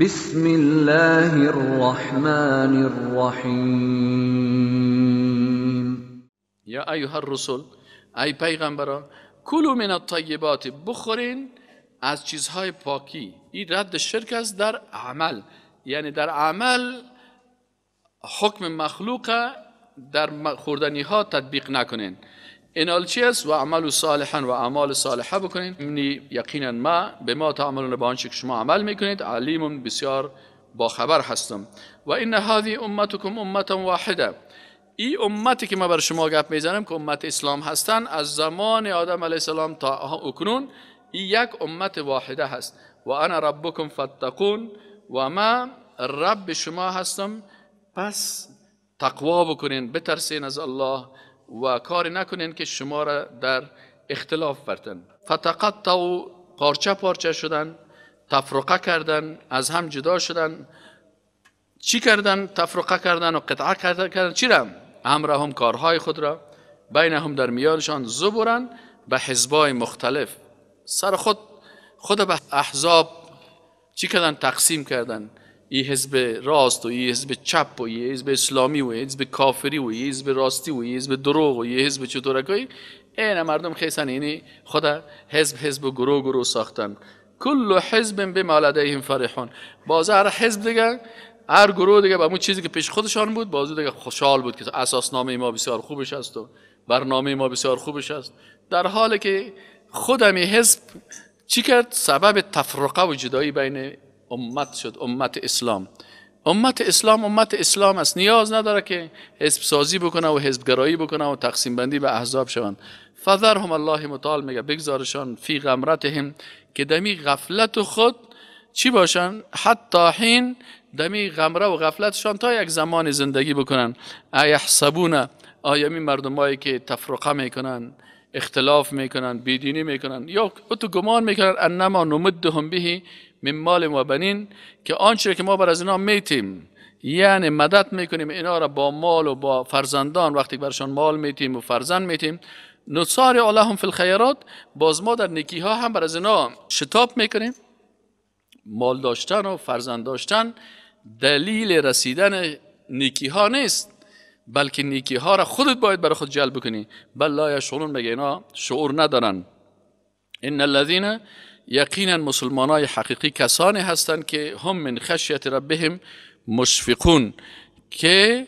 بسم الله الرحمن الرحیم یا ایها الرسل ای پیغمبران کلو من الطیبات بخورین از چیزهای پاکی این رد شرک است در عمل یعنی در عمل حکم مخلوق در خوردنی ها تطبیق نکنین اینال چی است و عمل صالحا و اعمال صالحه بکنید منی یقینا ما به ما تعملون به آنچه که شما عمل میکنید علیم بسیار با خبر هستم و این هذه امتکم امت واحده ای امتی که ما بر شما گپ میزنم که امت اسلام هستن از زمان آدم علیه السلام تا اکنون ای یک امت واحده هست و انا ربکم فتقون و ما رب شما هستم پس تقوا بکنین بترسین از الله و کار نکنین که شما را در اختلاف برتن و پارچه پارچه شدن تفرقه کردن از هم جدا شدن چی کردن تفرقه کردن و قطعه کردن چی را هم کارهای خود را بین هم در میانشان زبورن به حزبای مختلف سر خود خود به احزاب چی کردن تقسیم کردن یه حزب راست و یه حزب چپ و یه حزب اسلامی و یه حزب کافری و یه حزب راستی و یه حزب دروغ و یه حزب چطورکایی این مردم خیسن یعنی خدا حزب حزب و گروه گروه ساختن کل حزب به این فرحون بازه هر حزب دیگه هر گروه دیگه به اون چیزی که پیش خودشان بود بازه دیگه خوشحال بود که اساسنامه ما بسیار خوبش است و برنامه ما بسیار خوبش است در حالی که خودمی حزب چی کرد سبب تفرقه و جدایی بین امت شد امت اسلام امت اسلام امت اسلام است نیاز نداره که حزب سازی بکنه و حزب گرایی بکنه و تقسیم بندی به احزاب شوند فذرهم الله متعال میگه بگذارشان فی غمرتهم که دمی غفلت خود چی باشن حتی حین دمی غمره و غفلتشان تا یک زمان زندگی بکنن ایحسبون آیا می مردمایی که تفرقه میکنن اختلاف میکنن بیدینی میکنن یا تو گمان میکنن انما نمدهم به من مال و بنین که آنچه که ما بر از اینا میتیم یعنی مدد میکنیم اینا را با مال و با فرزندان وقتی برشان مال میتیم و فرزند میتیم نصار اللهم فی الخیرات باز ما در نیکی ها هم بر از اینا شتاب میکنیم مال داشتن و فرزند داشتن دلیل رسیدن نیکی ها نیست بلکه نیکی ها را خودت باید برای خود جلب کنی بل لا یشعرون مگه اینا شعور ندارن ان یقینا های حقیقی کسانی هستند که هم من خشیت ربهم مشفقون که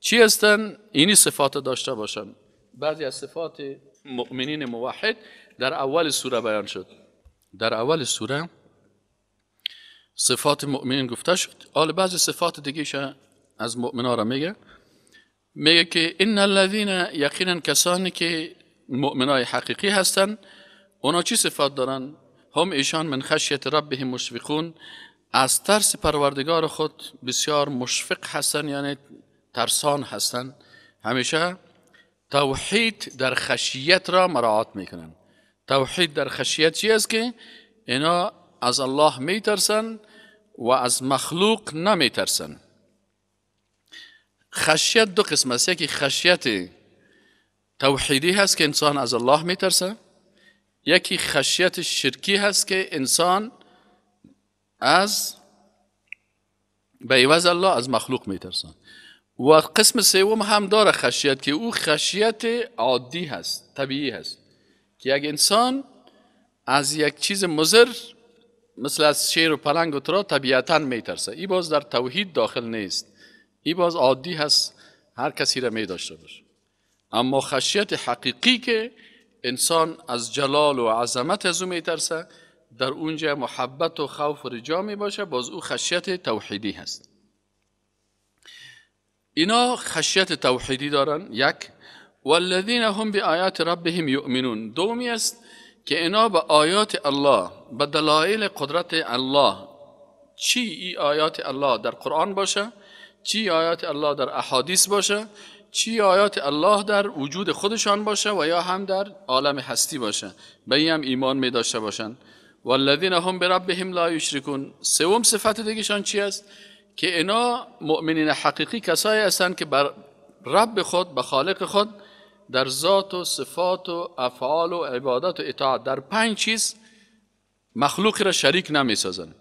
چی هستن اینی صفات داشته باشن بعضی از صفات مؤمنین موحد در اول سوره بیان شد در اول سوره صفات مؤمنین گفته شد حالا بعضی صفات دیگهش از مؤمنان را میگه میگه که ان الذين یقینا کسانی که مؤمنای حقیقی هستن اونا چی صفات دارن هم ایشان من خشیت به مشفقون از ترس پروردگار خود بسیار مشفق هستن یعنی ترسان هستن. همیشه توحید در خشیت را مراعات میکنن توحید در خشیت چی است که اینا از الله میترسن و از مخلوق نمیترسن خشیت دو قسم است یکی خشیت توحیدی هست که انسان از الله میترسه یکی خشیت شرکی هست که انسان از به عوض الله از مخلوق میترسان و قسم سوم هم داره خشیت که او خشیت عادی هست طبیعی هست که یک انسان از یک چیز مزر مثل از شیر و پلنگ و ترا طبیعتا میترسه ای باز در توحید داخل نیست ای باز عادی هست هر کسی را می داشته باشه اما خشیت حقیقی که انسان از جلال و عظمت از او میترسه در اونجا محبت و خوف و رجا می باشه باز او خشیت توحیدی هست اینا خشیت توحیدی دارن یک والذین هم به آیات ربهم یؤمنون دومی است که اینا به آیات الله به دلایل قدرت الله چی ای آیات الله در قرآن باشه چی آیات الله در احادیث باشه چی آیات الله در وجود خودشان باشه و یا هم در عالم هستی باشه به این هم ایمان می داشته باشن والذین هم به ربهم لا یشرکون سوم صفت دیگهشان چی است که اینا مؤمنین حقیقی کسایی هستند که بر رب خود به خالق خود در ذات و صفات و افعال و عبادت و اطاعت در پنج چیز مخلوق را شریک نمی سازن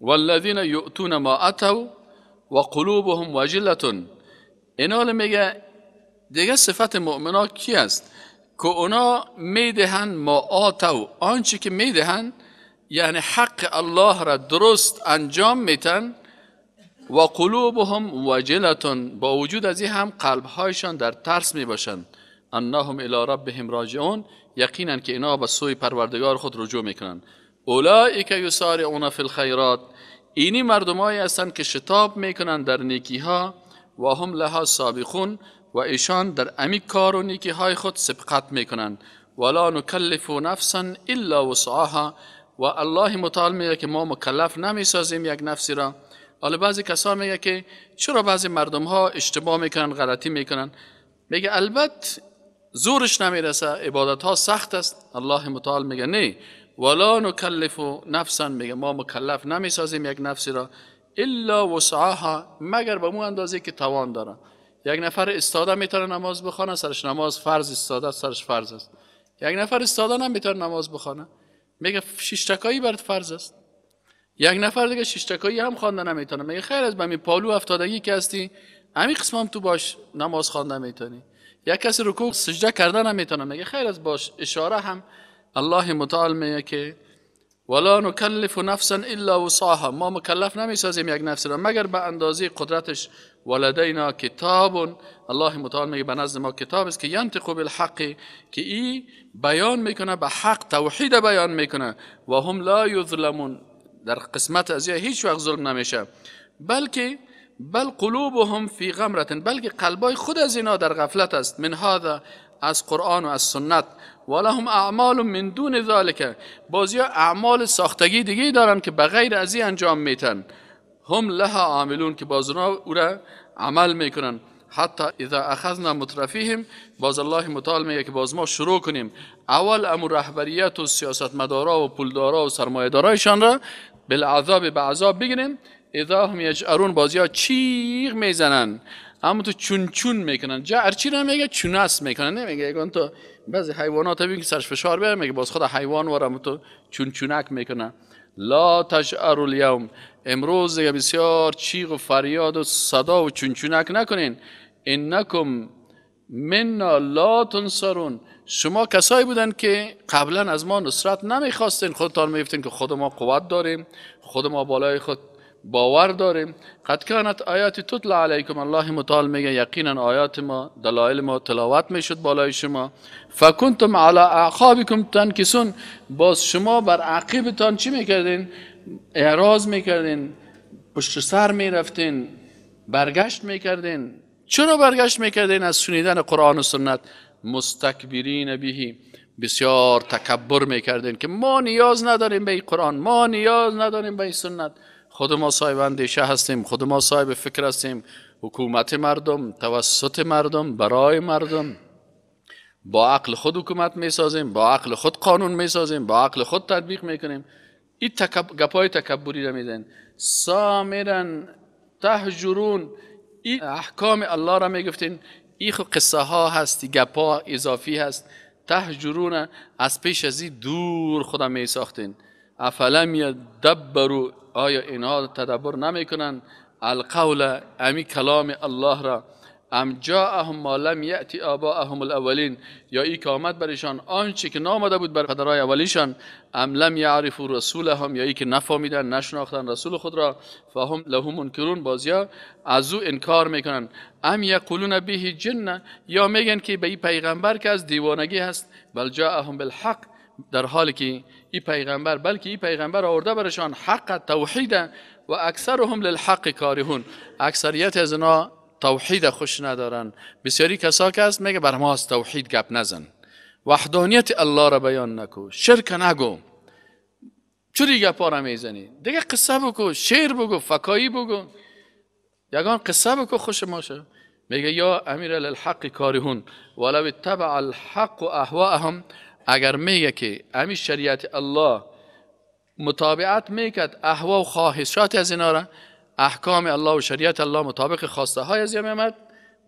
والذین یؤتون ما اتوا و قلوبهم وجلتون اینال میگه دیگه صفت مؤمنا کی است که اونا میدهند ما آتو آنچه که میدهن یعنی حق الله را درست انجام میتن و قلوبهم وجلتون با وجود از این هم قلبهایشان در ترس می انهم الی ربهم راجعون یقینا که اینا به سوی پروردگار خود رجوع که اولئک یسارعون فی الخیرات اینی مردمایی هستند که شتاب میکنن در نیکی ها و هم لها سابقون و ایشان در امی کار و نیکی های خود سبقت میکنند ولا نکلف نفسا الا وسعها و الله متعال میگه که ما مکلف نمیسازیم یک نفسی را حالا بعضی کسا میگه که چرا بعضی مردم ها اشتباه میکنن غلطی میکنن میگه البته زورش نمیرسه عبادت ها سخت است الله متعال میگه نه ولا نکلف نفسا میگه ما مکلف نمیسازیم یک نفسی را الا وسعها مگر به مو اندازه که توان داره یک نفر استاده میتونه نماز بخونه سرش نماز فرض استاده سرش فرض است یک نفر استاد هم نماز بخونه میگه شش تکایی برات فرض است یک نفر دیگه شش تکایی هم خوانده نمیتونه میگه خیر از بمی پالو افتادگی که هستی همین قسم هم تو باش نماز خوانده میتونی یک کسی رکوع سجده کرده نمیتونه میگه خیر از باش اشاره هم الله متعال میگه که ولا نکلف نفسا الا وسعها ما مکلف نمیسازیم یک نفس را مگر به اندازه قدرتش ولدينا کتاب الله متعال میگه به نزد ما کتاب است که ینطق بالحق که ای بیان میکنه به حق توحید بیان میکنه و هم لا یظلمون در قسمت از هیچ وقت ظلم نمیشه بلکه بل قلوبهم فی غمرتن بلکه قلبای خود از اینا در غفلت است من هذا از قرآن و از سنت ولهم اعمال من دون ذلك بازی اعمال ساختگی دیگه دارن که بغیر از این انجام میتن هم لها عاملون که بازونا او را عمل میکنن حتی اذا اخذنا مترفیهم باز الله متعال میگه که باز ما شروع کنیم اول امور رهبریت و سیاست مدارا و پولدارا و دارایشان را بالعذاب به عذاب بگیریم اذا هم یجعرون بازیا چیغ میزنن اما تو چون چون میکنن جعر چی را میگه چونست میکنن نمیگه اگه تو بعضی حیوانات ببین که سرش فشار بیاره میگه باز خود حیوان وارم تو چون چونک میکنن لا تشعر الیوم امروز دیگه بسیار چیغ و فریاد و صدا و چونچونک نکنین انکم منا لا تنصرون شما کسایی بودن که قبلا از ما نصرت نمیخواستین خودتان میفتین که خود ما قوت داریم خود ما بالای خود باور داریم قد کانت آیاتی تطلع علیکم الله متعال میگه یقینا آیات ما دلایل ما تلاوت میشد بالای شما فکنتم علی اعقابکم تنکسون باز شما بر عقیبتان چی میکردین اعراض میکردین پشت سر میرفتین برگشت میکردین چرا برگشت میکردین از شنیدن قرآن و سنت مستکبرین بهی بسیار تکبر میکردین که ما نیاز نداریم به قرآن ما نیاز نداریم به سنت خود ما صاحب اندیشه هستیم خود ما صاحب فکر هستیم حکومت مردم توسط مردم برای مردم با عقل خود حکومت می سازیم با عقل خود قانون می سازیم با عقل خود تطبیق می کنیم این تکب... گپای تکبری را میدن سامرن تهجرون این احکام الله را میگفتین این خو قصه ها هست گپا اضافی هست تهجرون از پیش از این دور خودم می ساختین افلم یدبرو آیا اینها تدبر نمیکنند القول امی کلام الله را ام اهم ما لم آبا اهم الاولین یا ای که آمد برشان آنچه که نامده بود بر پدرای اولیشان ام لم رسول رسولهم یا ای که نفامیدن نشناختن رسول خود را فهم له منکرون بازیا از او انکار میکنن ام یقولون بهی جن یا میگن که به ای پیغمبر که از دیوانگی هست بل جاءهم بالحق در حالی که ای پیغمبر بلکه ای پیغمبر آورده برشان حق توحید و اکثرهم للحق کارهون اکثریت از اینا توحید خوش ندارن بسیاری کسا که هست میگه بر ما توحید گپ نزن وحدانیت الله را بیان نکو شرک نگو چوری گپا را میزنی دیگه قصه بگو شعر بگو فکایی بگو یگان قصه بگو خوش ماشه میگه یا امیر للحق کارهون ولو اتبع الحق و اهواهم اگر میگه که امی شریعت الله مطابقت میکرد احوا و خواهشات از اینا را احکام الله و شریعت الله مطابق خواسته های از میامد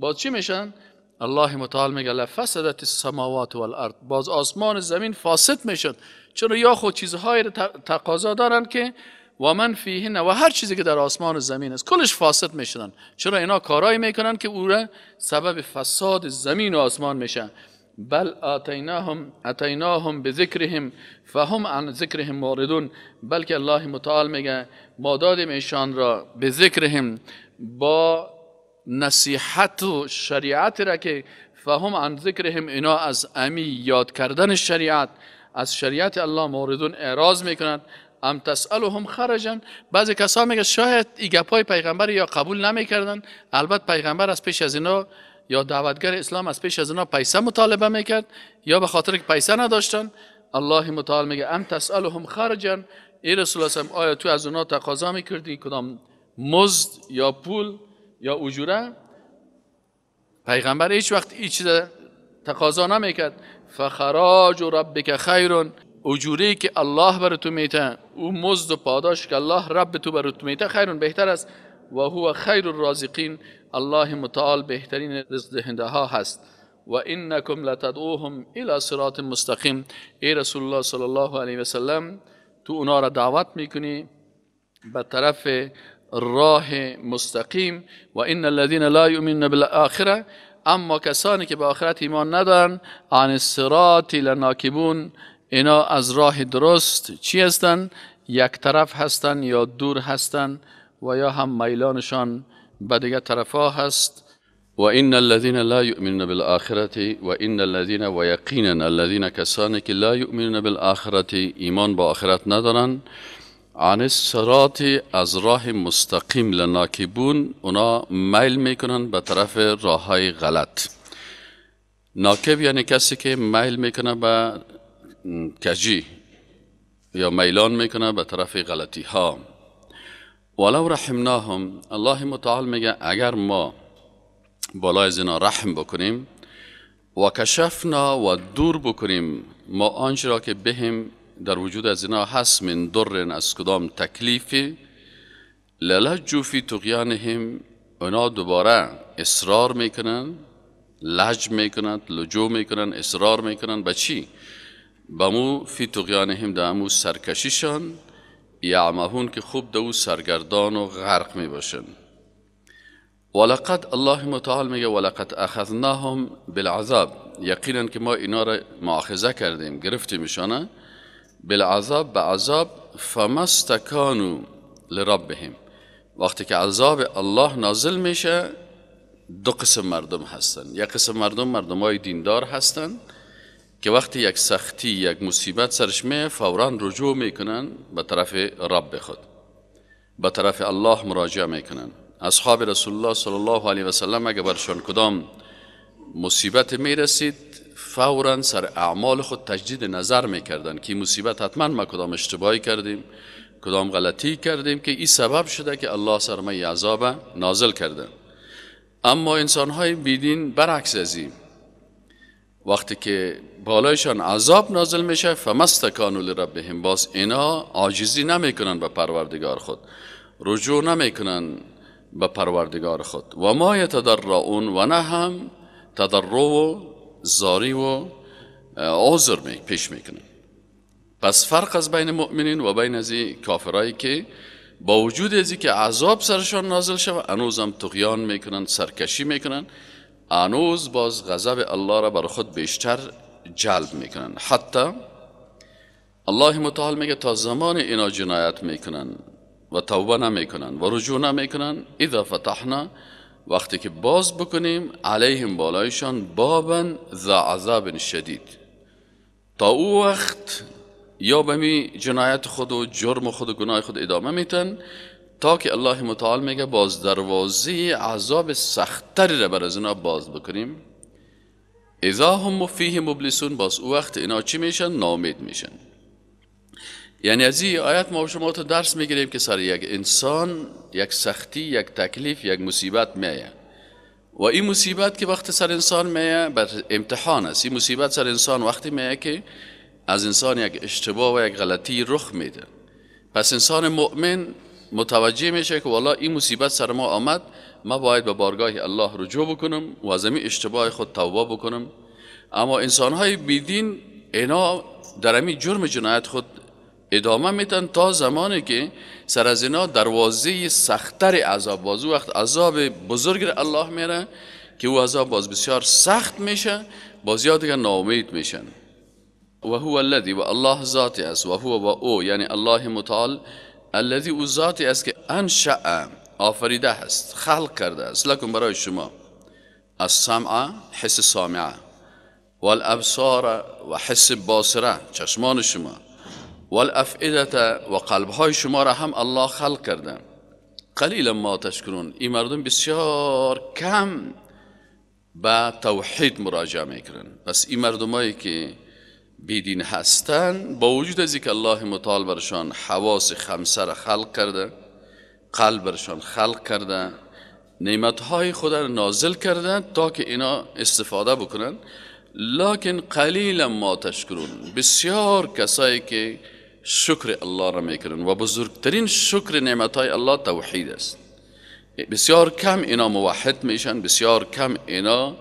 باز چی میشن؟ الله متعال میگه لفسدت السماوات والارض باز آسمان زمین فاسد میشن چرا یا خود چیزهای تقاضا دارن که و من فیهن و هر چیزی که در آسمان زمین است کلش فاسد میشدن چرا اینا کارایی میکنن که او را سبب فساد زمین و آسمان میشن بل آتیناهم آتیناهم به ذکرهم فهم عن ذکرهم موردون بلکه الله متعال میگه ما دادیم ایشان را به ذکرهم با نصیحت و شریعت را که فهم عن ذکرهم اینا از امی یاد کردن شریعت از شریعت الله موردون اعراض میکنند ام تسالهم خرجن بعضی کسا میگه شاید ای گپای پیغمبر یا قبول نمیکردن البته پیغمبر از پیش از اینا یا دعوتگر اسلام از پیش از اونا پیسه مطالبه میکرد یا به خاطر که پیسه نداشتن الله متعال میگه ام تسالهم خرجا ای رسول الله آیا تو از اونا تقاضا میکردی کدام مزد یا پول یا اجوره پیغمبر هیچ وقت هیچ چیز تقاضا نمیکرد فخراج ربک خیرون اجوری که الله بر تو میته او مزد و پاداش که الله رب تو بر تو میته خیرون بهتر است و هو خیر الرازقین الله متعال بهترین رزق دهنده ها هست و انکم لتدعوهم الى صراط مستقیم ای رسول الله صلی الله علیه و سلم تو اونا را دعوت میکنی به طرف راه مستقیم و ان الذين لا يؤمنون بالاخره اما کسانی که به آخرت ایمان ندارن عن الصراط لناکبون اینا از راه درست چی هستن یک طرف هستن یا دور هستن و یا هم میلانشان به دیگر طرفا هست و این الذين لا يؤمنون بالاخره و این الذين و الذين کسانی که لا يؤمنون بالاخره ایمان با آخرت ندارن عن الصراط از راه مستقیم لناکبون اونا میل میکنن به طرف راه های غلط ناکب یعنی کسی که میل میکنه به کجی یا میلان میکنه به طرف غلطی ها ولو رحمناهم الله متعال میگه اگر ما بالای زنا رحم بکنیم و کشفنا و دور بکنیم ما آنچه را که بهم در وجود از اینا هست من درن از کدام تکلیفی للجو فی تقیانهم اونا دوباره اصرار میکنن لج میکنن لجو میکنن اصرار میکنن به چی؟ به مو فی تقیانهم در امو سرکشیشان یعمهون که خوب دو سرگردان و غرق می باشن ولقد الله متعال میگه ولقد اخذناهم بالعذاب یقینا که ما اینا را معاخذه کردیم گرفتیمشان، بالعذاب به عذاب فمستکانو لربهم وقتی که عذاب الله نازل میشه دو قسم مردم هستن یک قسم مردم مردم های دیندار هستند که وقتی یک سختی یک مصیبت سرش می فورا رجوع میکنن به طرف رب خود به طرف الله مراجعه میکنن اصحاب رسول الله صلی الله علیه و سلم اگر برشان کدام مصیبت میرسید فورا سر اعمال خود تجدید نظر میکردن که مصیبت حتما ما کدام اشتباهی کردیم کدام غلطی کردیم که این سبب شده که الله سر ما عذاب نازل کرده اما انسان های بیدین برعکس از وقتی که بالایشان عذاب نازل میشه فمستکانو لربهم باز اینا عاجزی نمیکنن به پروردگار خود رجوع نمیکنن به پروردگار خود و ما اون و نه هم تضرع و زاری و عذر می پیش میکنن پس فرق از بین مؤمنین و بین از کافرایی که با وجود ازی که عذاب سرشان نازل شود انوزم تقیان میکنن سرکشی میکنن آنوز باز غضب الله را بر خود بیشتر جلب میکنن حتی الله متعال میگه تا زمان اینا جنایت میکنن و توبه نمیکنن و رجوع نمیکنن اذا فتحنا وقتی که باز بکنیم علیهم بالایشان بابن ذا عذاب شدید تا او وقت یا به جنایت خود و جرم خود و گناه خود ادامه میتن تا که الله متعال میگه باز دروازه عذاب سختتری را بر از اینا باز بکنیم ازا هم فیه مبلسون باز او وقت اینا چی میشن نامید میشن یعنی از این آیت ما شما تو درس میگیریم که سر یک انسان یک سختی یک تکلیف یک مصیبت میه و این مصیبت که وقت سر انسان میه بر امتحان است این مصیبت سر انسان وقتی میه که از انسان یک اشتباه و یک غلطی رخ میده پس انسان مؤمن متوجه میشه که والا این مصیبت سر ما آمد ما باید به بارگاه الله رجوع بکنم و از اشتباه خود توبه بکنم اما انسان های بیدین اینا در امی جرم جنایت خود ادامه میتن تا زمانی که سر از اینا دروازه سختتر عذاب باز وقت عذاب بزرگ الله میره که او عذاب باز بسیار سخت میشه باز دیگه ناامید میشن و هو الذی و الله ذاتی است و هو و او یعنی الله متعال الذی او ذاتی است که انشاء آفریده است، خلق کرده است برای شما از سمع حس سامعه والابصار و حس باصره چشمان شما والافئده و های شما را هم الله خلق کرده قلیلا ما تشکرون این مردم بسیار کم به توحید مراجعه میکنن بس این مردمایی که بیدین هستن با وجود از که الله مطال برشان حواس خمسه را خلق کرده قلب برشان خلق کرده نعمتهای خود را نازل کرده تا که اینا استفاده بکنن لکن قلیلا ما تشکرون بسیار کسایی که شکر الله را میکنن و بزرگترین شکر نعمتهای الله توحید است بسیار کم اینا موحد میشن بسیار کم اینا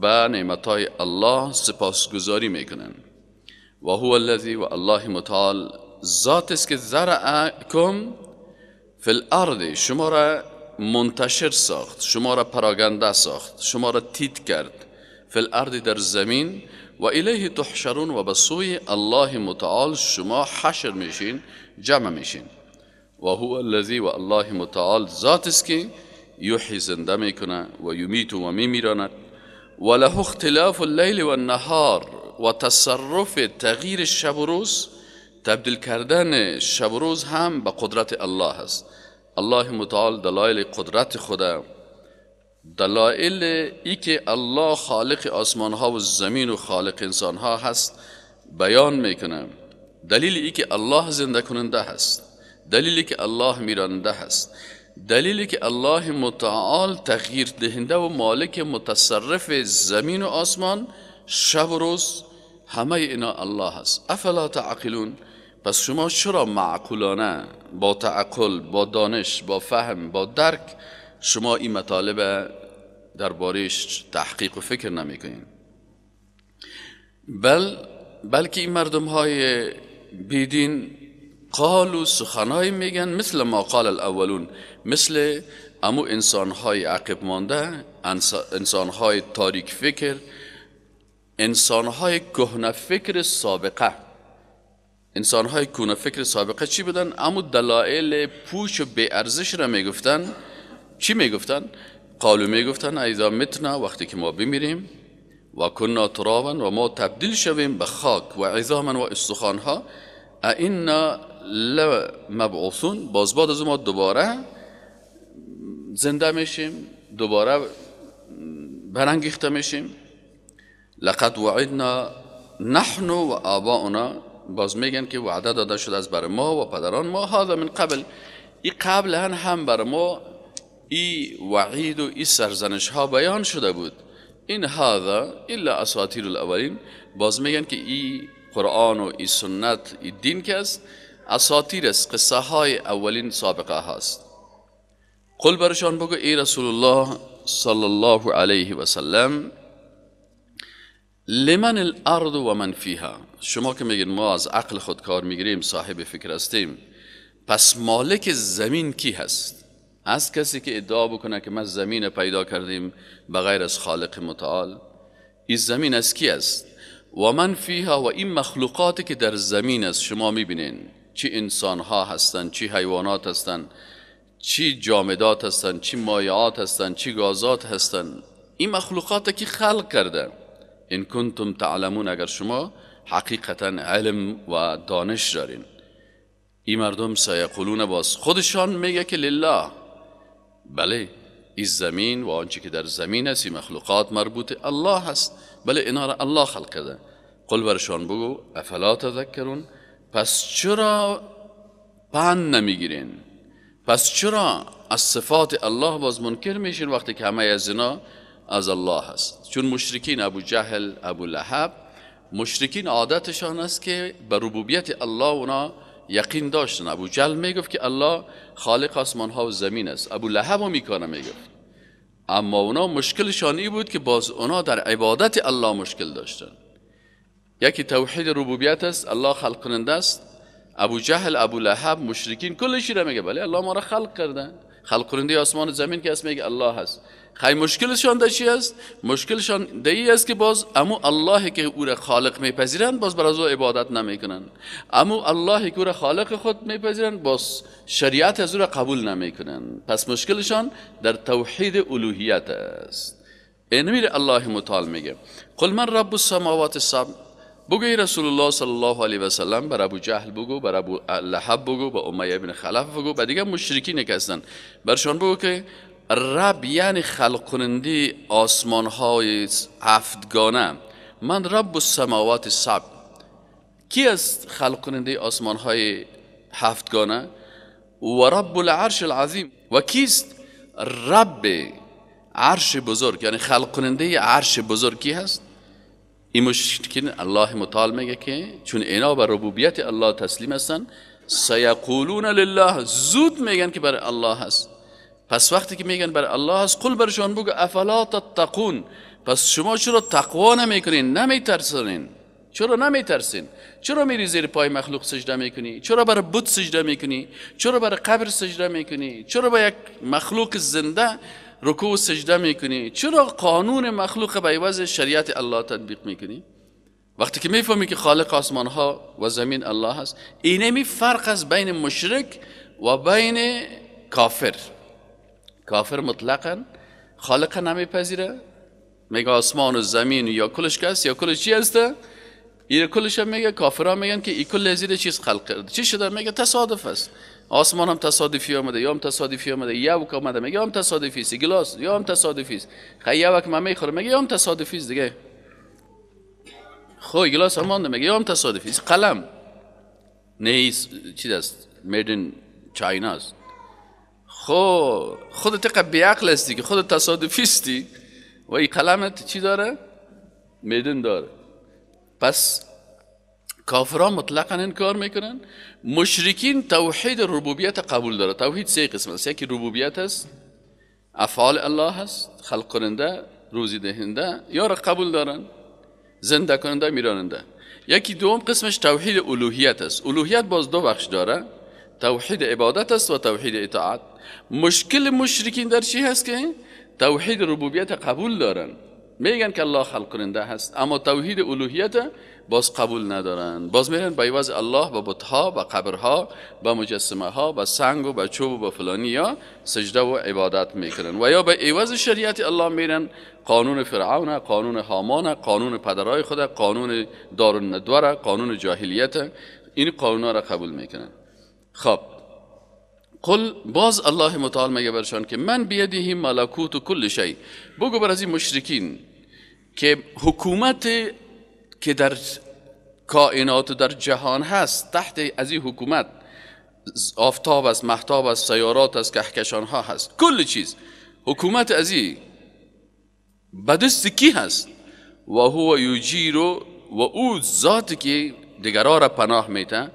به نعمتهای الله سپاسگزاری میکنن وهو الذي والله متعال ذات اسكت زرعكم في الارض شما منتشر ساخت شما را ساخت شما را کرد في الارض در زمین و الیه تحشرون و الله متعال شما حشر میشین جمع میشین و هو والله و الله متعال ذات است که یحی زنده میکنه و یمیت و میمیراند و له اختلاف الليل و النهار تصرف تغییر شب و روز تبدیل کردن شب و روز هم به قدرت الله است الله متعال دلایل قدرت خدا دلایل ای که الله خالق آسمان ها و زمین و خالق انسان ها هست بیان میکنم دلیل ای که الله زنده کننده هست دلیلی که الله میرانده هست دلیلی که الله متعال تغییر دهنده و مالک متصرف زمین و آسمان شب و روز همه اینا الله هست افلا تعقلون پس شما چرا معقولانه با تعقل با دانش با فهم با درک شما این مطالب دربارش تحقیق و فکر نمیکنین بل بلکه این مردم های بیدین قال و سخنهایی میگن مثل ما قال الاولون مثل امو انسان های عقب مانده انسان های تاریک فکر انسانهای کهنه فکر سابقه انسانهای کهنه فکر سابقه چی بودن اما دلائل پوش و بی ارزش را میگفتن چی میگفتن قالو میگفتن ایزا متنا وقتی که ما بمیریم و کنا و ما تبدیل شویم به خاک و من و استخانها اینا لمبعوثون باز بعد از ما دوباره زنده میشیم دوباره برانگیخته میشیم لقد وعدنا نحن و آباؤنا باز میگن که وعده داده شده از بر ما و پدران ما هذا من قبل ای قبلا هم بر ما ای وعید و ای سرزنش ها بیان شده بود این هذا الا اساطیر الاولین باز میگن که ای قرآن و ای سنت ای دین که است اساطیر است قصه های اولین سابقه هاست قل برشان بگو ای رسول الله صلی الله علیه و سلم لمن الارض و من فیها شما که میگین ما از عقل خود کار میگیریم صاحب فکر هستیم پس مالک زمین کی هست از کسی که ادعا بکنه که ما زمین پیدا کردیم بغیر از خالق متعال این زمین از کی است و من فیها و این مخلوقاتی که در زمین است شما میبینین چی انسان ها هستند چی حیوانات هستند چی جامدات هستند چی مایعات هستند چی گازات هستند این مخلوقات که خلق کرده ان کنتم تعلمون اگر شما حقیقتا علم و دانش دارین این مردم سیقولون باز خودشان میگه که لله بله این زمین و آنچه که در زمین است مخلوقات مربوط الله هست بله اینا را الله خلق کرده قل برشان بگو افلا تذکرون پس چرا پند نمیگیرین پس چرا از صفات الله باز منکر میشین وقتی که همه از اینا از الله هست چون مشرکین ابو جهل ابو لحب مشرکین عادتشان است که به ربوبیت الله اونا یقین داشتن ابو جهل میگفت که الله خالق آسمان ها و زمین است ابو لحب هم میکنه میگفت اما اونا مشکلشان ای بود که باز اونا در عبادت الله مشکل داشتن یکی توحید ربوبیت است الله خلق کننده است ابو جهل ابو لحب مشرکین کلشی را میگه بله الله ما را خلق کرده خلق کننده آسمان و زمین که اسم الله هست خیلی مشکلشان در چی است مشکلشان دی است که باز امو الله که او را خالق میپذیرند باز بر او عبادت نمیکنند امو الله که او را خالق خود میپذیرند باز شریعت از او را قبول نمیکنند پس مشکلشان در توحید الوهیت است این الله متعال میگه قل من رب السماوات السبع بگو رسول الله صلی الله علیه و سلم بر ابو جهل بگو بر ابو لحب بگو با امیه ابن خلف بگو به دیگه مشرکی که برشان بگو که رب یعنی خلق کننده آسمان های هفتگانه من رب سماوات سب کی از خلق کنندی آسمان های هفتگانه و رب العرش العظیم و کیست رب عرش بزرگ یعنی خلق کننده عرش بزرگ کی هست این مشکین الله مطال میگه که چون اینا بر ربوبیت الله تسلیم هستن سیقولون لله زود میگن که برای الله هست پس وقتی که میگن برای الله هست قل برشان بگو افلا تتقون پس شما چرا تقوا نمیکنین نمیترسین چرا نمیترسین چرا میری زیر پای مخلوق سجده میکنی چرا بر بت سجده میکنی چرا بر قبر سجده میکنی چرا با یک مخلوق زنده رکوع و سجده میکنی چرا قانون مخلوق به عوض شریعت الله تطبیق میکنی وقتی که میفهمی که خالق آسمان ها و زمین الله هست می فرق است بین مشرک و بین کافر کافر مطلقا خالق نمیپذیره میگه آسمان و زمین یا کلش کس یا کلش چی هسته این کلش هم میگه ها میگن که این کل زیر چیز خلق کرده چی شده میگه تصادف است آسمان هم تصادفی آمده یا هم تصادفی آمده یوک آمده میگه هم تصادفی است گلاس یا هم تصادفی است خی من میخوره میگه یا هم تصادفی است دیگه خو گلاس هم میگه یا هم تصادفی است قلم نیست چیز است میدن چاینا است خو خودت تقه بیعقل دیگه که خودت تصادفی استی و این قلمت چی داره؟ میدن داره پس کافران مطلقا انکار میکنن مشرکین توحید ربوبیت قبول داره توحید سه قسم است یکی ربوبیت است افعال الله است، خلق کننده روزی دهنده یا را قبول دارن زنده کننده میراننده یکی دوم قسمش توحید الوهیت است الوهیت باز دو بخش داره توحید عبادت است و توحید اطاعت مشکل مشرکین در چی هست که توحید ربوبیت قبول دارن میگن که الله خلق کننده هست اما توحید الوهیت باز قبول ندارن باز میرن به عوض الله به بتها به قبرها به مجسمه ها به سنگ و به چوب و به فلانی یا سجده و عبادت میکنن و یا به عوض شریعت الله میرن قانون فرعون قانون هامان قانون پدرای خود قانون دارون ندوره قانون جاهلیت این ها را قبول میکنن خب قل باز الله متعال میگه برشان که من بیدیه ملکوت و کل شی بگو بر از این مشرکین که حکومت که در کائنات و در جهان هست تحت از این حکومت آفتاب است محتاب است سیارات است کهکشان ها هست کل چیز حکومت از این به کی هست و هو یجیرو و او ذات که دیگرا را پناه میته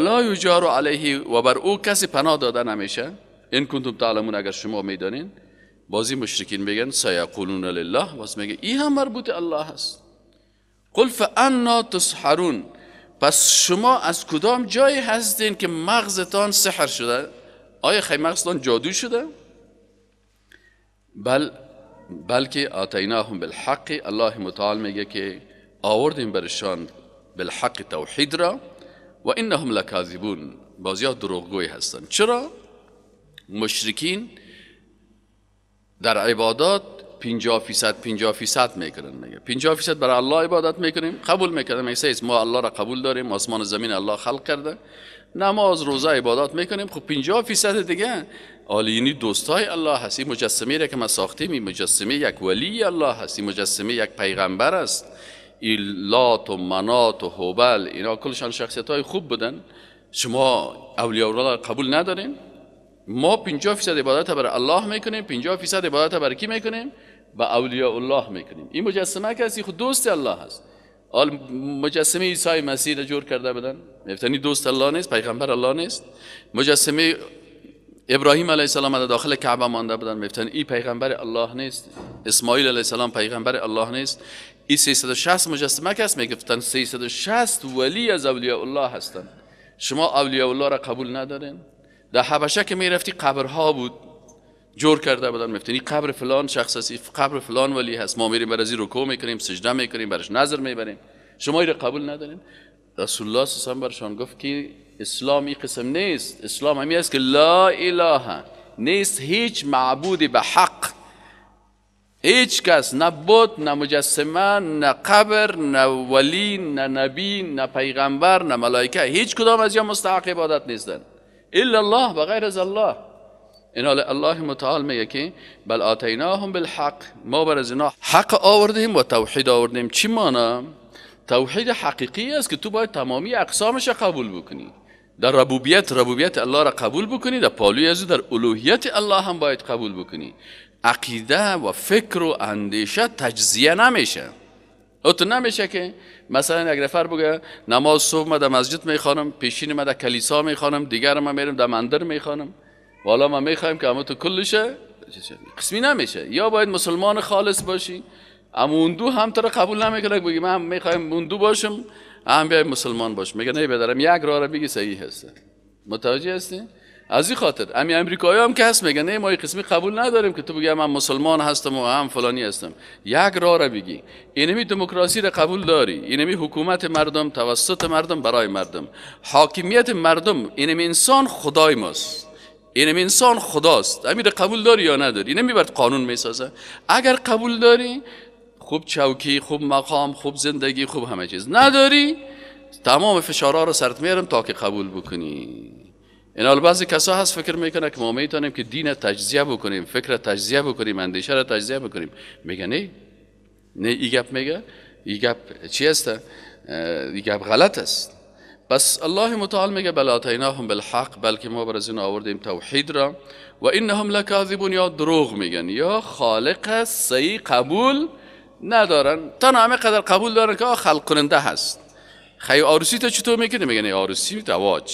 لا یجار علیه و بر او کسی پناه داده نمیشه این کنتم تعلمون اگر شما میدانین بازی مشرکین میگن سیقولون لله واسه میگه این هم مربوط الله هست قل فانا تسحرون پس شما از کدام جایی هستین که مغزتان سحر شده آیا خی مغزتان جادو شده بل بلکه آتیناهم بالحق الله متعال میگه که آوردیم برشان بالحق توحید را و انهم لکاذبون بازیا دروغگوی هستند چرا مشرکین در عبادات 50 فیصد 50 فیصد میکنن میگه 50 فیصد برای الله عبادت میکنیم قبول میکنیم عیسی ما الله را قبول داریم آسمان زمین الله خلق کرده نماز روزه عبادت میکنیم خب 50 فیصد دیگه آلینی یعنی دوستای الله هستی مجسمه را که ما ساختیم مجسمه یک ولی الله هستی مجسمه یک پیغمبر است ایلات و منات و حوبل اینا کلشان شخصیت های خوب بودن شما اولیاء را قبول ندارین ما 50 فیصد عبادت بر الله میکنیم 50 فیصد عبادت بر کی میکنیم با اولیاء الله میکنیم این مجسمه کسی خود دوست الله هست آل مجسمه عیسی مسیح را جور کرده بدن میفتنی دوست الله نیست پیغمبر الله نیست مجسمه ابراهیم علیه السلام در داخل کعبه مانده بودن میفتن این پیغمبر الله نیست اسماعیل علیه السلام پیغمبر الله نیست این 360 مجسمه کس میگفتن 360 ولی از اولیاء الله هستن شما اولیاء الله را قبول ندارین در حبشه که میرفتی قبرها بود جور کرده بودن میفتنی قبر فلان شخص قبر فلان ولی هست ما میریم برای رکوع میکنیم سجده میکنیم برش نظر میبریم شما این قبول ندارین رسول الله صلی برشان گفت که اسلام این قسم نیست اسلام همی است که لا اله نیست هیچ معبودی به حق هیچ کس نه بود نه مجسمه نه قبر نه ولی نه نبی نه پیغمبر نه ملائکه هیچ کدام از یا مستحق عبادت نیستن الا الله و غیر از الله اینا الله متعال میگه که بل آتیناهم بالحق ما بر از اینا حق آوردیم و توحید آوردیم چی مانا توحید حقیقی است که تو باید تمامی اقسامش قبول بکنی در ربوبیت ربوبیت الله را قبول بکنی در پالوی از در الوهیت الله هم باید قبول بکنی عقیده و فکر و اندیشه تجزیه نمیشه او تو نمیشه که مثلا اگر نفر بگه نماز صبح ما در مسجد میخوانم پیشین ما در کلیسا میخوانم دیگر ما میرم در مندر میخوانم والا ما میخوایم که همه تو کلشه قسمی نمیشه یا باید مسلمان خالص باشی اما اون دو هم تو قبول نمیکنه بگی من میخوایم اون دو باشم هم بیای مسلمان باش میگه نه بدارم یک راه را بگی صحیح هست متوجه هستی از این خاطر امی امریکایی هم که هست میگه نه ما این قسمی قبول نداریم که تو بگی من مسلمان هستم و هم فلانی هستم یک راه را بگی اینمی دموکراسی را قبول داری اینمی حکومت مردم توسط مردم برای مردم حاکمیت مردم اینمی انسان خدای ماست اینم انسان خداست امیر قبول داری یا نداری نمیبرد قانون میسازه اگر قبول داری خوب چوکی خوب مقام خوب زندگی خوب همه چیز نداری تمام فشارها رو سرت میارم تا که قبول بکنی این بعضی کسا هست فکر میکنه که ما میتونیم که دین تجزیه بکنیم فکر تجزیه بکنیم اندیشه را تجزیه بکنیم میگه نه نه ای گپ میگه ای گپ چی هست ای گپ غلط است بس الله متعال میگه بل اتیناهم بالحق بلکه ما بر از این آوردیم توحید را و انهم لکاذبون یا دروغ میگن یا خالق سی قبول ندارن تن همه قدر قبول دارن که خلق کننده هست خی آرسی تا چطور میکنه میگن آروسی رواج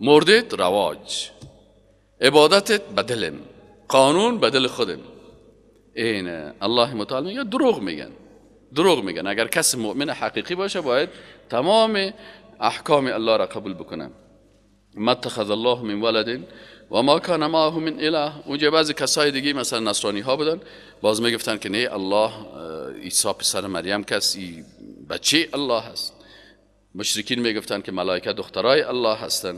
مردت رواج عبادتت بدلم قانون بدل خودم اینه الله متعال میگه دروغ میگن دروغ میگن اگر کس مؤمن حقیقی باشه باید تمام احکام الله را قبول بکنن ما اتخذ الله من ولد و ما کان معه من اله اونجا بعضی کسای دیگه مثلا نصرانی ها بودن باز میگفتن که نه الله عیسی پسر مریم کسی بچه الله هست مشرکین میگفتن که ملائکه دخترای الله هستن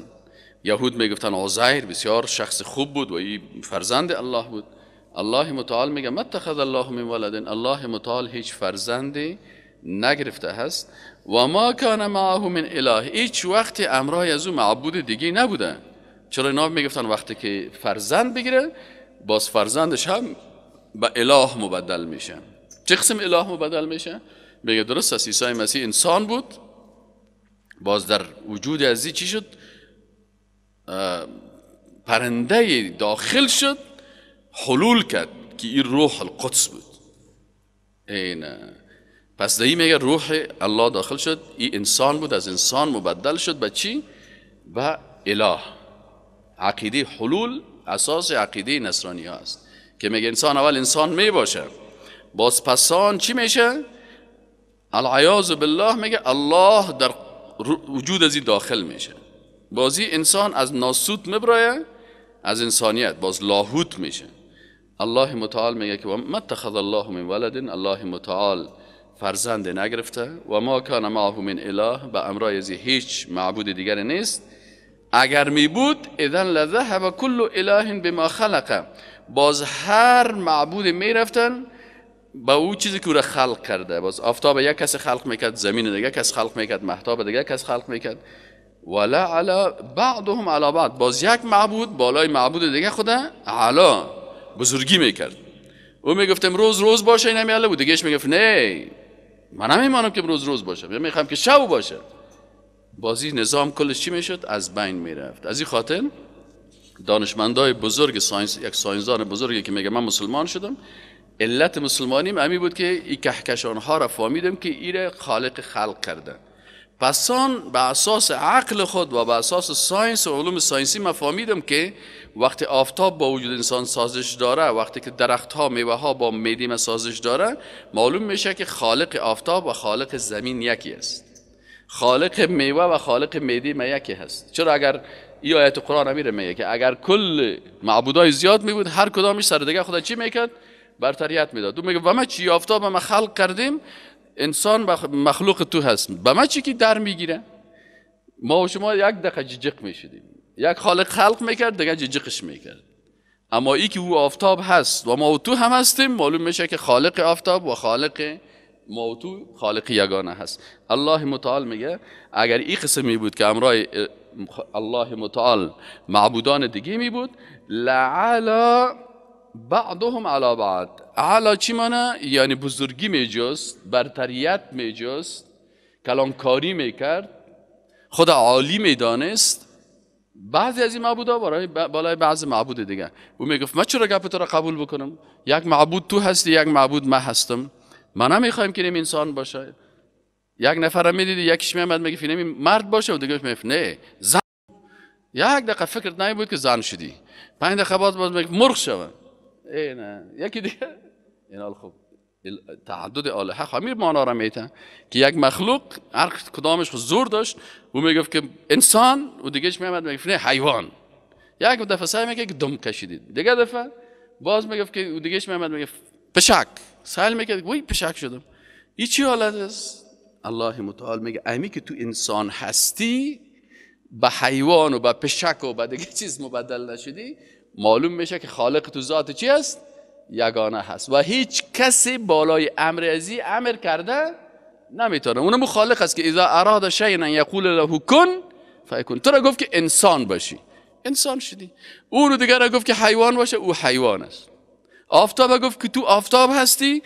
یهود میگفتن عزیر بسیار شخص خوب بود و ای فرزند الله بود الله متعال میگه متخذ الله من ولد الله متعال هیچ فرزندی نگرفته هست و ما کان معه من اله هیچ وقت امرای از او معبود دیگه نبوده چرا اینا میگفتن وقتی که فرزند بگیره باز فرزندش هم به اله مبدل میشه چه قسم اله مبدل میشه میگه درست است عیسی مسیح انسان بود باز در وجود ازی چی شد پرنده داخل شد حلول کرد که این روح القدس بود اینه پس دایی میگه روح الله داخل شد ای انسان بود از انسان مبدل شد به چی؟ به اله عقیده حلول اساس عقیده نصرانی است که میگه انسان اول انسان باشه، باز پسان چی میشه؟ العیاذ بالله میگه الله در وجود از این داخل میشه بازی انسان از ناسوت مبرایه از انسانیت باز لاهوت میشه الله متعال میگه که ما اتخذ الله من ولد الله متعال فرزند نگرفته و ما کان معه من اله به زی هیچ معبود دیگر نیست اگر می بود اذن و کل اله بما خلقه باز هر معبود می رفتن به او چیزی که او را خلق کرده باز آفتاب یک کس خلق میکرد زمین دیگه کس خلق میکرد محتاب دیگه کس خلق میکرد ولا علا بعضهم علا بعض باز یک معبود بالای معبود دیگه خدا علا بزرگی میکرد او میگفت روز روز باشه این همی بود دیگهش میگفت نه من نمیمانم که روز روز باشم یا میخوام که شب باشه بازی نظام کلش چی میشد از بین میرفت از این خاطر دانشمندای بزرگ ساینس یک ساینسدان بزرگی که میگه من مسلمان شدم علت مسلمانیم امی بود که این کهکشان ها را فهمیدم که ایره خالق خلق کردن پسان به اساس عقل خود و به اساس ساینس و علوم ساینسی ما فهمیدم که وقتی آفتاب با وجود انسان سازش داره وقتی که درخت ها میوه ها با میدیم سازش داره معلوم میشه که خالق آفتاب و خالق زمین یکی است خالق میوه و خالق میدیم یکی هست چرا اگر ای آیت قرآن میره میگه که اگر کل معبودای زیاد می بود هر کدامش سر دیگه خدا چی میکرد برتریت میداد دو میگه و ما چی آفتاب ما خلق کردیم انسان مخلوق تو هست به ما چی که در میگیره ما و شما یک دقیقه جیجق میشدیم یک خالق خلق میکرد دیگه ججقش میکرد اما ای که او آفتاب هست و ما و تو هم هستیم معلوم میشه که خالق آفتاب و خالق ما و تو خالق یگانه هست الله متعال میگه اگر این قسمی بود که امرای الله متعال معبودان دیگه می بود لعلا بعضهم علی بعد علا چی مانه؟ یعنی بزرگی میجست برتریت میجست کلانکاری میکرد خدا عالی میدانست بعضی از این ها برای بالای بعض معبود دیگه او میگفت من چرا گپ تو را قبول بکنم یک معبود تو هستی یک معبود من هستم من میخوایم که این انسان باشه یک نفر میدیدی یکیش میامد میگه نمی مرد باشه و دیگه میگفت نه زن یک دقیقه فکرت نمی بود که زن شدی پنج دقیقه باز باز مرغ شوم نه یکی دیگه اینا خب تعدد آلهه خمیر مانا را میتن که یک مخلوق هر کدامش زور داشت او میگفت که انسان و دیگهش میامد میگفت نه حیوان یک دفعه سعی میگه که دم کشیدید دیگه دفعه باز میگفت که او دیگهش میامد میگفت پشک سعی میکرد وای پشک شدم این چی حالت است الله متعال میگه امی که تو انسان هستی به حیوان و به پشک و به دیگه چیز مبدل نشدی معلوم میشه که خالق تو ذات چی است یگانه هست و هیچ کسی بالای امر ازی امر کرده نمیتونه اونم خالق است که اذا اراد شیئا یقول له کن فیکون تو را گفت که انسان باشی انسان شدی او رو دیگر را گفت که حیوان باشه او حیوان است آفتاب گفت که تو آفتاب هستی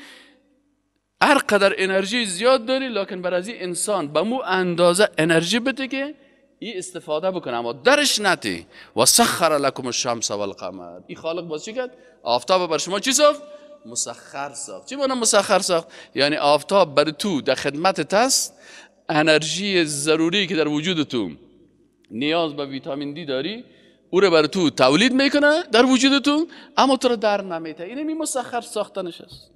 هر انرژی زیاد داری لکن برای انسان به مو اندازه انرژی بده که ای استفاده بکنه اما درش نتی و سخر لکم الشمس و القمر ای خالق باز چی کرد آفتاب بر شما چی ساخت مسخر ساخت چی بانه مسخر ساخت یعنی آفتاب بر تو در خدمت تست انرژی ضروری که در وجود تو نیاز به ویتامین دی داری او رو بر تو تولید میکنه در وجود تو اما تو رو در نمیته این می مسخر ساختنش است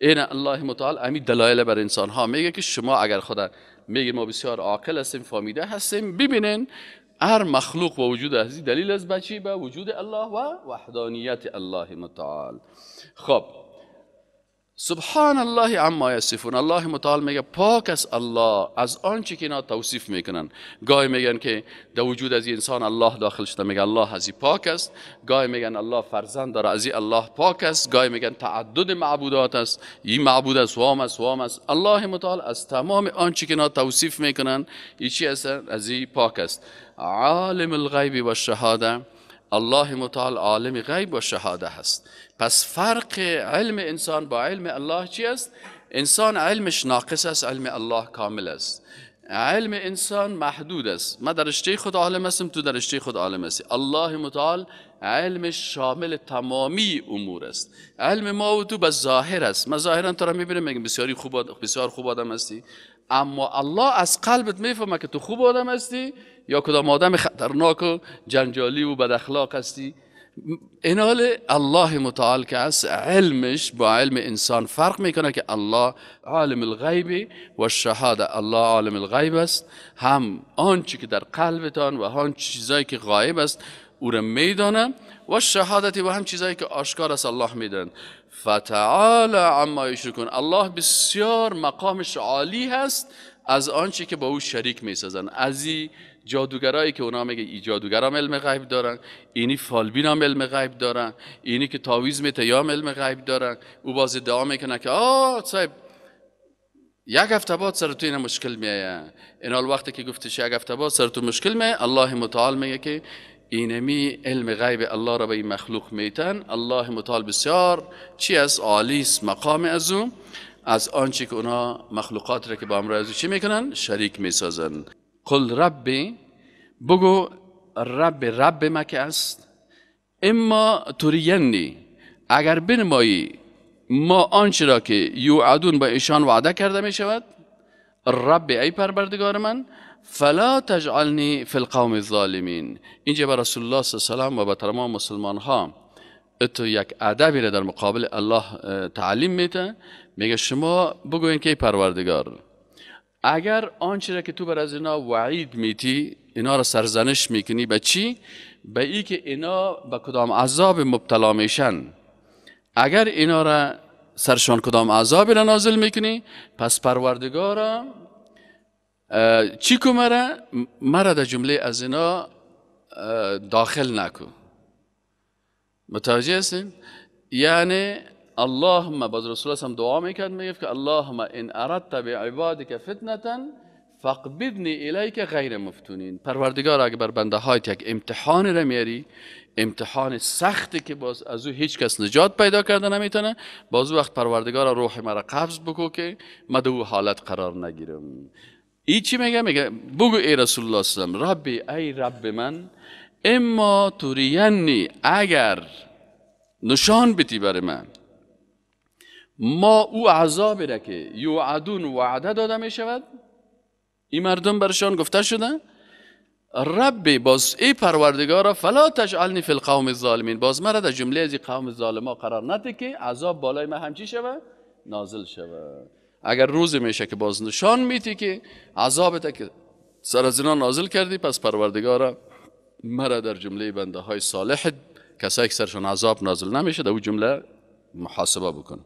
اینه الله متعال امی دلایل بر انسان ها میگه که شما اگر خدا میگه ما بسیار عاقل هستیم فامیده هستیم ببینین هر مخلوق و وجود هستی دلیل از بچی به وجود الله و وحدانیت الله متعال خب سبحان الله عما یصفون الله متعال میگه پاک است الله از آنچه که اینا توصیف میکنن گاهی میگن که در وجود از انسان الله داخل شده میگه الله از پاک است گاهی میگن الله فرزند داره از الله پاک است گاهی میگن تعدد معبودات است این معبود است وام است وام است الله متعال از تمام آنچه که اینا توصیف میکنن چی است از پاک است عالم الغیب و شهاده الله متعال عالم غیب و شهاده هست پس فرق علم انسان با علم الله چی است؟ انسان علمش ناقص است علم الله کامل است علم انسان محدود است ما در رشته خود عالم هستم تو در رشته خود عالم هستی الله متعال علم شامل تمامی امور است علم ما و تو به ظاهر است ما ظاهرا تو را میبینم میگم بسیاری خوب بسیار خوب آدم هستی اما الله از قلبت میفهمه که تو خوب آدم هستی یا کدام آدم خطرناک و جنجالی و بد اخلاق هستی انال الله متعال که هست علمش با علم انسان فرق میکنه که الله عالم الغیب و شهاده الله عالم الغیب است هم آنچه که در قلبتان و آن چیزایی که غایب است او را میدانه و شهادتی و هم چیزایی که آشکار است الله میدان فتعال عما یشرکون الله بسیار مقامش عالی هست از آنچه که با او شریک میسازن از جادوگرایی که اونا میگه ای جادوگرا علم غیب دارن اینی فالبین علم غیب دارن اینی که تاویز یا علم غیب دارن او باز ادعا میکنه که آه صاحب یک هفته بعد سر تو این مشکل میایه این حال وقتی که گفتش یک هفته بعد سر تو مشکل میایه الله متعال میگه که اینمی علم غیب الله را به این مخلوق میتن الله متعال بسیار چی از عالی مقام از او از آنچه که اونا مخلوقات را که با امرو چی میکنن شریک میسازن قل ربی بگو رب رب ما که است اما تورینی اگر بنمایی ما آنچه را که یوعدون با ایشان وعده کرده می شود رب ای پروردگار من فلا تجعلنی فی القوم الظالمین اینجا به رسول الله صلی الله و به تمام مسلمان ها تو یک ادبی را در مقابل الله تعلیم میده میگه شما بگوین که ای پروردگار اگر آنچه را که تو بر از اینا وعید میتی اینا را سرزنش میکنی به چی؟ به ای که اینا به کدام عذاب مبتلا میشن اگر اینا را سرشان کدام عذاب را نازل میکنی پس پروردگارا چی کو مرا مرا در جمله از اینا داخل نکو متوجه هستین یعنی اللهم باز رسول هم دعا میکرد میگفت که اللهم ان اردت به عبادک فتنه الیک غیر مفتونین پروردگار اگه بر بنده هایت یک امتحان را میاری امتحان سختی که باز از او هیچ کس نجات پیدا کرده نمیتونه باز وقت پروردگار روح مرا قبض بکو که ما دو حالت قرار نگیرم ای چی میگه میگه بگو ای رسول الله صلی ربی ای رب من اما تورینی اگر نشان بتی بر من ما او عذاب را که یوعدون وعده داده می شود این مردم برشان گفته شده رب باز ای پروردگارا فلا تجعلنی فی القوم الظالمین باز مرا در جمله از قوم ظالما قرار نده که عذاب بالای ما همچی شود نازل شود اگر روزی میشه که باز نشان میتی که عذابت که سر از اینا نازل کردی پس پروردگارا مرا در جمله بنده های صالح کسایی که سرشان عذاب نازل نمیشه در او جمله محاسبه بکن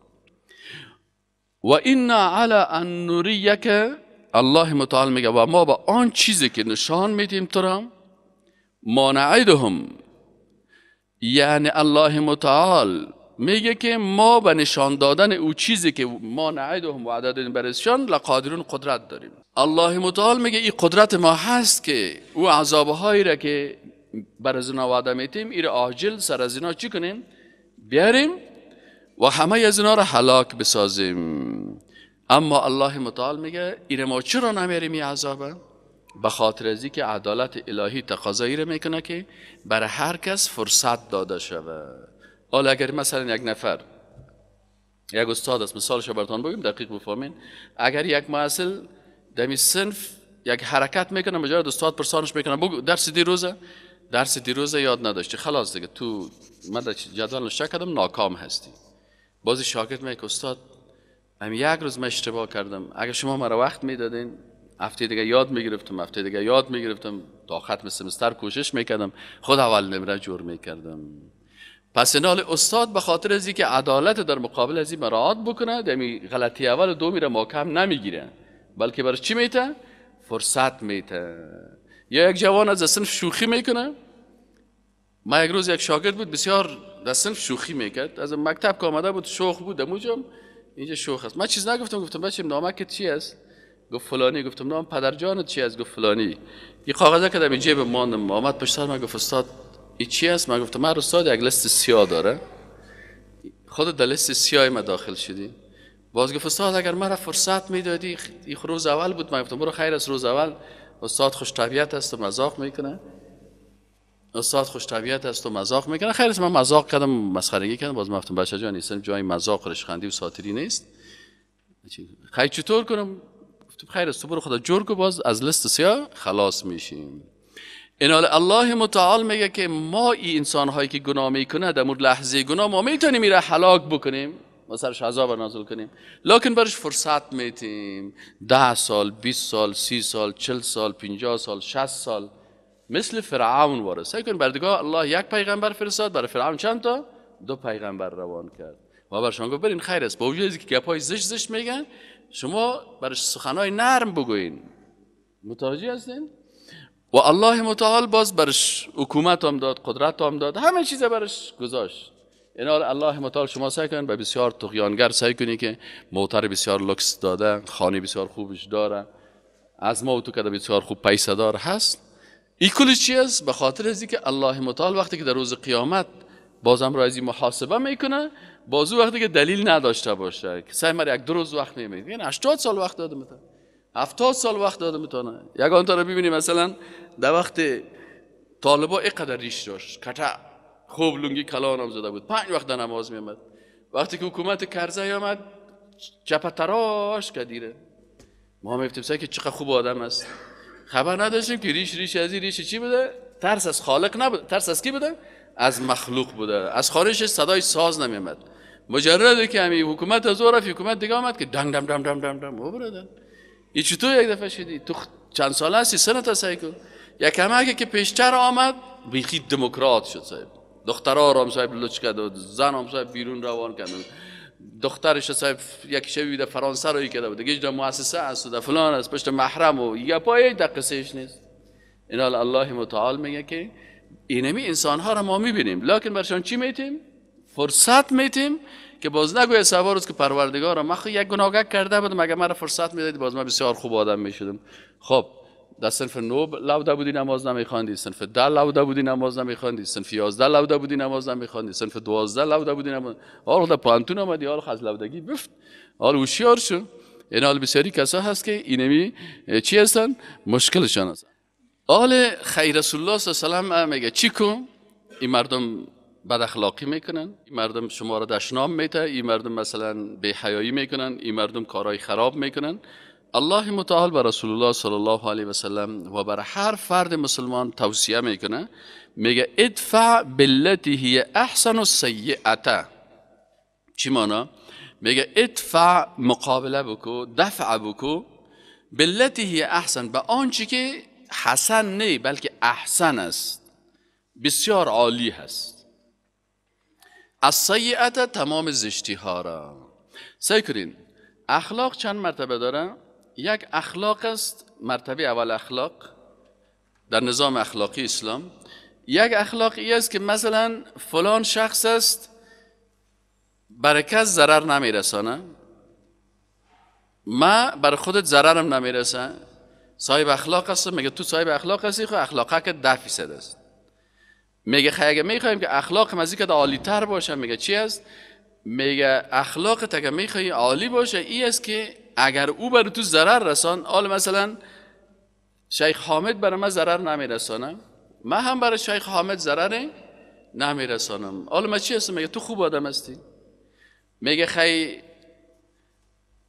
و اینا علی ان نریک الله متعال میگه و ما به آن چیزی که نشان میدیم تو را مانعیدهم یعنی الله متعال میگه که ما به نشان دادن او چیزی که ما نعیدهم وعده دادیم برایشان لقادرون قدرت داریم الله متعال میگه این قدرت ما هست که او عذابهایی را که بر از وعده میتیم ایر آجل سر از اینا چی کنیم بیاریم و همه از اینا را حلاک بسازیم اما الله متعال میگه این ما چرا نمیریم این عذابه؟ به خاطر که عدالت الهی تقاضایی را میکنه که بر هر کس فرصت داده شود حالا اگر مثلا یک نفر یک استاد است مثالش شبرتان بگیم دقیق بفهمین اگر یک معسل دمی سنف یک حرکت میکنه مجرد استاد پرسانش میکنه بگو درس دیروزه درس دیروزه یاد نداشتی خلاص دیگه تو من در جدول ناکام هستی بازی شاگرد میگه استاد من یک روز من اشتباه کردم اگر شما مرا وقت میدادین هفته دیگه یاد میگرفتم هفته دیگه یاد میگرفتم تا ختم سمستر کوشش میکردم خود اول نمره جور میکردم پس نال استاد به خاطر از که عدالت در مقابل از این مراعات بکنه دمی یعنی غلطی اول دو میره ماکم نمیگیره بلکه برای چی میته فرصت میته یا یک جوان از اصلا شوخی میکنه من یک روز یک شاگرد بود بسیار در سنف شوخی میکرد از مکتب که آمده بود شوخ بود دموجم اینجا شوخ است من چیز نگفتم گفتم بچم نامک چی است گفت فلانی گفتم نام پدر جانت چی است گفت فلانی یه کاغذ کردم این جیب مانم آمد پشت سر من گفت استاد این چی است من گفتم من استاد یک لست سیاه داره خود در لست سیاه ما داخل شدی باز گفت استاد اگر مرا فرصت میدادی این روز اول بود من گفتم برو خیر از روز اول استاد خوش طبیعت است و مذاق میکنه استاد خوش طبیعت است و مزاق میکنه خیر من مزاق کردم مسخرگی کردم باز مفتون بچه جان نیستم جای مذاق خندی و ساتری نیست خیر چطور کنم خیر است برو خدا کو باز از لست سیا خلاص میشیم اینال الله متعال میگه که ما این انسان هایی که گناه میکنه در مورد لحظه گناه ما میتونیم میره حلاک بکنیم ما سرش عذاب نازل کنیم لکن برش فرصت میتیم ده سال 20 سال سی سال چل سال 50 سال 60 سال مثل فرعون وارد سعی کنید بردگاه الله یک پیغمبر فرستاد برای فرعون چند تا دو پیغمبر روان کرد و بر شما گفت برین خیر است با وجود که گپای زش زش میگن شما برش سخنای نرم بگوین متوجه هستین و الله متعال باز برش حکومت هم داد قدرت هم داد همه چیز برش گذاشت اینا الله متعال شما سعی کن به بسیار تقیانگر سعی کنی که موتر بسیار لکس داده خانه بسیار خوبش داره از ما تو که بسیار خوب پیسه دار هست ای کلی چی است به خاطر از که الله متعال وقتی که در روز قیامت بازم را از محاسبه میکنه بازو وقتی که دلیل نداشته باشه که سعی یک دو روز وقت نمیده یعنی 80 سال وقت داده میتونه 70 سال وقت داده میتونه یک تا رو ببینیم مثلا در وقت طالبا اینقدر ریش داشت کتا خوب لنگی کلان هم زده بود پنج وقت نماز میامد وقتی که حکومت کرزه آمد چپه تراش کدیره ما میفتیم که چقدر خوب آدم است خبر نداشتیم که ریش ریش از ریش چی بوده ترس از خالق نبود ترس از کی بوده از مخلوق بوده از خارجش صدای ساز نمیامد مجرد که همین حکومت از او حکومت دیگه آمد که دم دم دم دم دم او بردن این چطور یک دفعه شدی تو چند ساله هستی سن تا سعی یک همه که پیشتر آمد بیخی دموکرات شد صاحب دخترها رام صاحب لچ کرد زن هم صاحب بیرون روان کرد دخترش صاحب یک شبی در فرانسه روی کرده بود دیگه مؤسسه است و فلان است پشت محرم و یه پای در قصهش نیست اینا الله متعال میگه که اینمی انسان ها رو ما میبینیم لکن برشان چی میتیم؟ فرصت میتیم که باز نگوی سوار روز که پروردگار ما خو یک گناگک کرده بودم اگر مرا فرصت میدادی باز من بسیار خوب آدم میشدم خب در صنف نو لوده بودی نماز نمیخواندی صنف ده لوده بودی نماز نمیخواندی صنف یازده لوده بودی نماز نمیخواندی صنف دوازده لوده بودی نماز حال در پانتون آمدی حال از لودگی بفت حال هوشیار شو این حال بسیاری کسا هست که اینمی چی هستن مشکلشان هستن آل خیر رسول الله صلی الله علیه و میگه چی کن این مردم بد اخلاقی میکنن این مردم شما را دشنام میته این مردم مثلا به حیایی میکنن این مردم کارهای خراب میکنن الله متعال بر رسول الله صلی الله علیه و سلم و بر هر فرد مسلمان توصیه میکنه میگه ادفع بالتی هی احسن و سیعته چی مانا؟ میگه ادفع مقابله بکو دفع بکو بالتی هی احسن به آنچه که حسن نه بلکه احسن است بسیار عالی هست از سیعته تمام زشتی ها را سعی کنین اخلاق چند مرتبه داره؟ یک اخلاق است مرتبه اول اخلاق در نظام اخلاقی اسلام یک اخلاقی است که مثلا فلان شخص است برکت کس ضرر نمیرسانه ما بر خودت ضررم نمیرسه صاحب اخلاق است میگه تو صاحب اخلاق هستی خو خب اخلاقه که ده فیصد است میگه خیلی اگه میخوایم که اخلاق مزید که عالی تر باشه میگه چی است میگه اخلاق که میخوای عالی باشه ای است که اگر او بر تو ضرر رسان آل مثلا شیخ حامد بر من ضرر نمیرسانم من هم برای شیخ حامد ضرر نمیرسانم آل من چی هستم میگه تو خوب آدم هستی میگه خی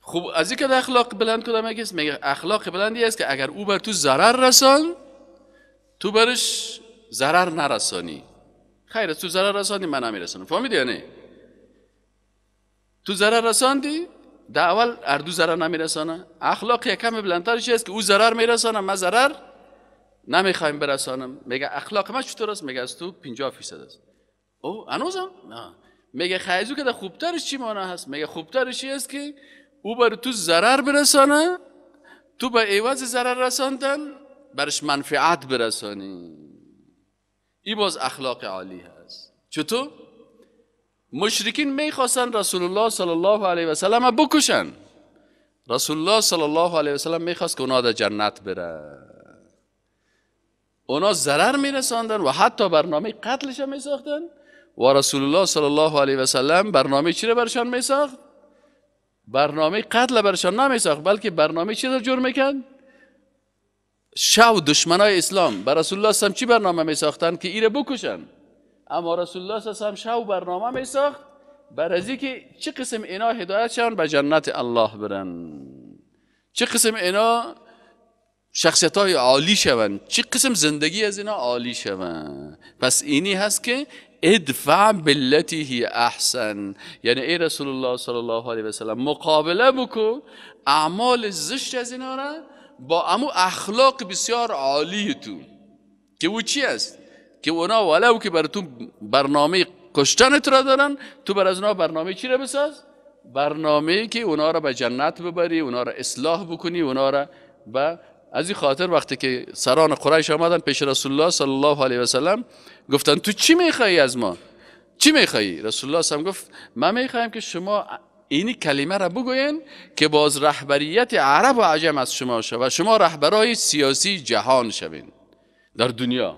خوب از این که اخلاق بلند کدام است میگه اخلاق بلندی است که اگر او بر تو ضرر رسان تو برش ضرر نرسانی خیر تو ضرر رسانی من نمیرسانم فهمیدی یا تو ضرر رساندی در اول اردو ضرر نمیرسانه اخلاق یکم بلندتر چیست که او ضرر میرسانه من ضرر نمیخوایم برسانم میگه اخلاق من چطور است میگه از تو 50 فیصد است او انوزم؟ نه میگه خیزو که خوبترش چی مانه هست میگه خوبترش است که او بر تو ضرر برسانه تو به ایواز ضرر رساندن برش منفعت برسانی ای باز اخلاق عالی هست چطور مشرکین میخواستن رسول الله صلی الله علیه و سلم بکشن رسول الله صلی الله علیه و سلم میخواست که اونا در جنت بره اونا ضرر میرساندن و حتی برنامه قتلش هم میساختن و رسول الله صلی الله علیه و سلم برنامه چی رو برشان میساخت برنامه قتل برشان نمیساخت بلکه برنامه چی رو جور میکن شو دشمنای اسلام بر رسول الله صلی چی برنامه میساختن که ایره بکشن اما رسول الله صلی الله علیه و شب برنامه می ساخت بر از که چه قسم اینا هدایت شون به جنت الله برن چه قسم اینا شخصیت های عالی شون چه قسم زندگی از اینا عالی شون پس اینی هست که ادفع بالتی احسن یعنی ای رسول الله صلی الله علیه و سلم مقابله بکو اعمال زشت از اینا را با امو اخلاق بسیار عالی تو که او چی است که اونا ولو که برای تو برنامه کشتنت را دارن تو بر از اونا برنامه چی را بساز؟ برنامه که اونا را به جنت ببری اونا را اصلاح بکنی اونا را به از این خاطر وقتی که سران قریش آمدن پیش رسول الله صلی الله علیه و سلم گفتن تو چی میخوایی از ما چی میخوایی رسول الله هم گفت من میخوایم که شما اینی کلمه را بگوین که باز رهبریت عرب و عجم از شما شود و شما رهبرای سیاسی جهان شوین در دنیا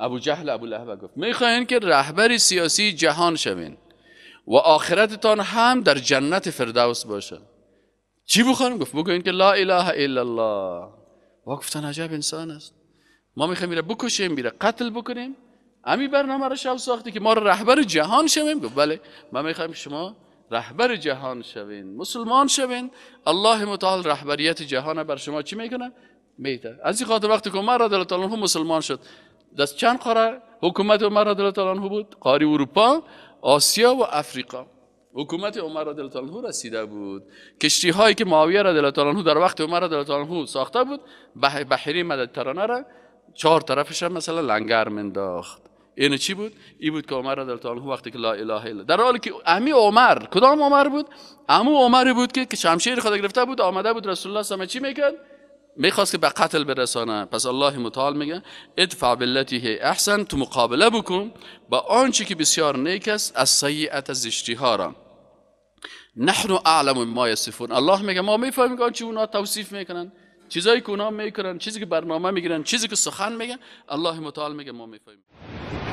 ابو جهل ابو لهب گفت میخواین که رهبری سیاسی جهان شوین و آخرتتان هم در جنت فردوس باشه چی بخوام گفت بگوین که لا اله الا الله و گفتن عجب انسان است ما میخوایم میره بکشیم میره قتل بکنیم امی برنامه را شب ساختی که ما رو رهبر جهان شویم گفت بله ما میخوایم شما رهبر جهان شوین مسلمان شوین الله متعال رهبریت جهان بر شما چی میکنه میده از این خاطر وقتی که عمر رضی الله مسلمان شد دست چند قاره حکومت عمر رضی بود قاری اروپا آسیا و افریقا حکومت عمر رضی الله رسیده بود کشتی هایی که معاویه رضی الله در وقت عمر رضی الله ساخته بود بحری مدیترانه را چهار طرفش مثلا لنگر منداخت این چی بود این بود که عمر رضی الله وقتی که لا اله الا در حالی که امی عمر کدام عمر بود امو عمر بود که شمشیر خود گرفته بود آمده بود رسول الله صلی چی میکرد میخواست که به قتل برسانه پس الله متعال میگه ادفع بالتی احسن تو مقابله بکن با آنچه که بسیار نیک است از سیعت از ها را نحن اعلم ما یصفون الله میگه ما میفهمیم که آنچه اونا توصیف میکنن چیزایی که اونا میکنن چیزی که برنامه میگیرن چیزی که سخن میگن الله متعال میگه ما میفهمیم